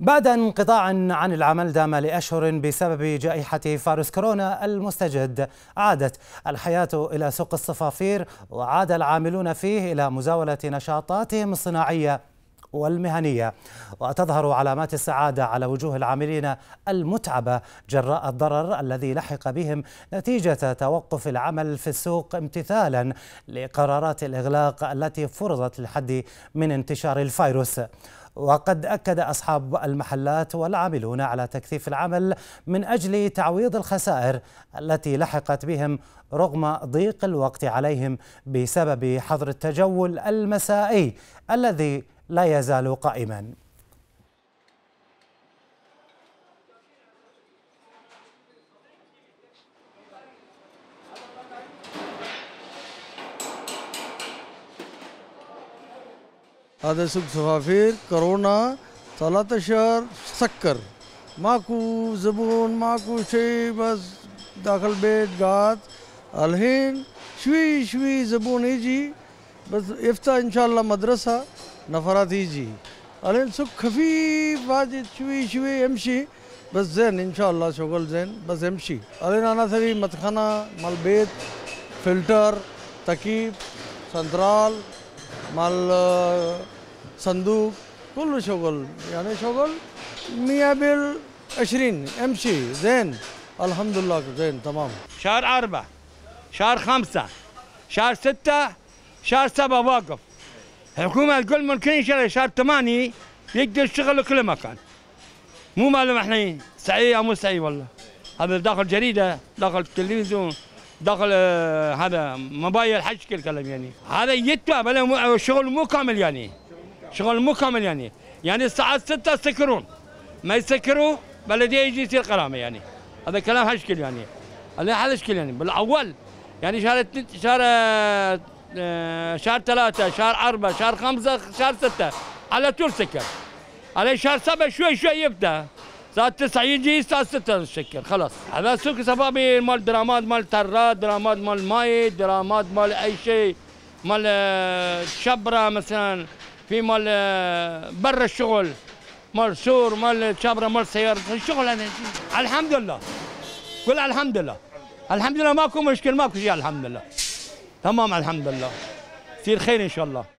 بعد انقطاع عن العمل دام لأشهر بسبب جائحة فيروس كورونا المستجد عادت الحياة إلى سوق الصفافير وعاد العاملون فيه إلى مزاولة نشاطاتهم الصناعية والمهنية وتظهر علامات السعادة على وجوه العاملين المتعبة جراء الضرر الذي لحق بهم نتيجة توقف العمل في السوق امتثالا لقرارات الإغلاق التي فرضت للحد من انتشار الفيروس وقد أكد أصحاب المحلات والعاملون على تكثيف العمل من أجل تعويض الخسائر التي لحقت بهم رغم ضيق الوقت عليهم بسبب حظر التجول المسائي الذي لا يزال قائما आदर सुख सफाफिर करोना सलात शहर माँ को जबून माँ को शे बस दाखल बेट गात अलहन शुई शुई जबून ही जी बस इफ्ता इनशा मदरसा नफरत ही जी अलहन सुख खफी वाजिद शुई शुई एमशी बस जैन इनशा शोगल जैन बस एमशी अलहन आना सरी मतखाना मलबेत फिल्टर तकीब संतराल مال صندوق كله شغل يعني شغل 100 بال 20 امشي زين الحمد لله زين تمام شهر أربعة شهر خمسة شهر ستة شهر سبعة واقف الحكومة تقول ممكن إن شاء الله شهر ثمانية يقدر يشتغل كل مكان مو معلوم احنا سعي او مو سعي والله هذا داخل جريدة داخل تلفزيون داخل آه، هذا ما الحج كل كلام يعني هذا يتبع بلا آه، شغل مو كامل يعني شغل مو كامل يعني يعني الساعة 6 يسكرون ما يسكروا بلدية يجي يصير قرامة يعني هذا كلام هشكل يعني هذا شكل يعني بالأول يعني شهر شهر آه، شهر ثلاثة شهر أربعة شهر خمسة شهر ستة على طول سكر على شهر سبعة شوي شوي يبدأ الساعة تسعة يجي الساعة 6 نسكر خلاص هذا سوق سبابي مال درامات مال ترات درامات مال ماي درامات مال أي شيء مال آه، شبرة مثلا في مال آه، برا الشغل مال سور مال شبرة مال سيارة الشغل انا الحمد لله قول الحمد لله الحمد لله ماكو مشكل ماكو شيء الحمد لله تمام الحمد لله يصير خير إن شاء الله